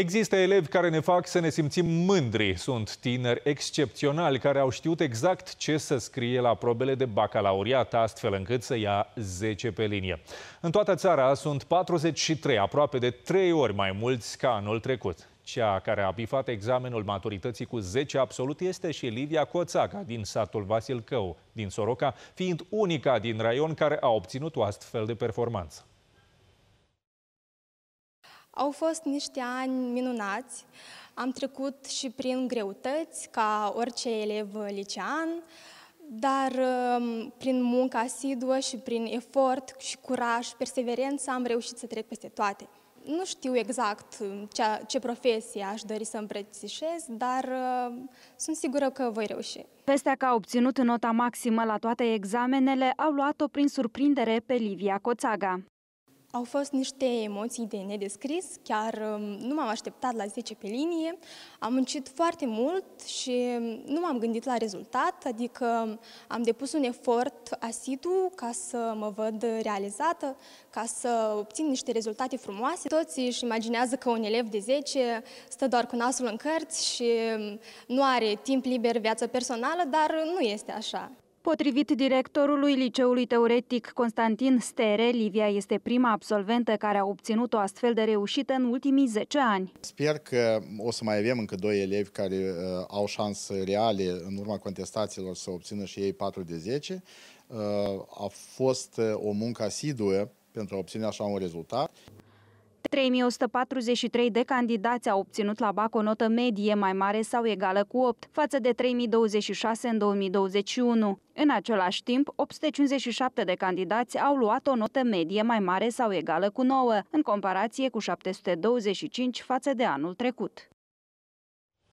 Există elevi care ne fac să ne simțim mândri. Sunt tineri excepționali care au știut exact ce să scrie la probele de bacalaureat, astfel încât să ia 10 pe linie. În toată țara sunt 43, aproape de 3 ori mai mulți ca anul trecut. Cea care a bifat examenul maturității cu 10 absolut este și Livia Coțaca din satul Vasilcău, din Soroca, fiind unica din raion care a obținut o astfel de performanță. Au fost niște ani minunați. Am trecut și prin greutăți, ca orice elev licean, dar um, prin muncă asiduă și prin efort și curaj, perseverență, am reușit să trec peste toate. Nu știu exact um, ce, ce profesie aș dori să îmbrățișez, dar uh, sunt sigură că voi reuși. Vestea că a obținut nota maximă la toate examenele au luat-o prin surprindere pe Livia Coțaga. Au fost niște emoții de nedescris, chiar um, nu m-am așteptat la 10 pe linie, am muncit foarte mult și um, nu m-am gândit la rezultat, adică um, am depus un efort asidu ca să mă văd realizată, ca să obțin niște rezultate frumoase. Toți își imaginează că un elev de 10 stă doar cu nasul în cărți și nu are timp liber, viață personală, dar nu este așa. Potrivit directorului Liceului Teoretic Constantin Stere, Livia este prima absolventă care a obținut o astfel de reușită în ultimii 10 ani. Sper că o să mai avem încă doi elevi care uh, au șanse reale în urma contestațiilor să obțină și ei 4 de 10. Uh, a fost uh, o muncă asiduă pentru a obține așa un rezultat. 3143 de candidați au obținut la BAC o notă medie mai mare sau egală cu 8, față de 3026 în 2021. În același timp, 857 de candidați au luat o notă medie mai mare sau egală cu 9, în comparație cu 725 față de anul trecut.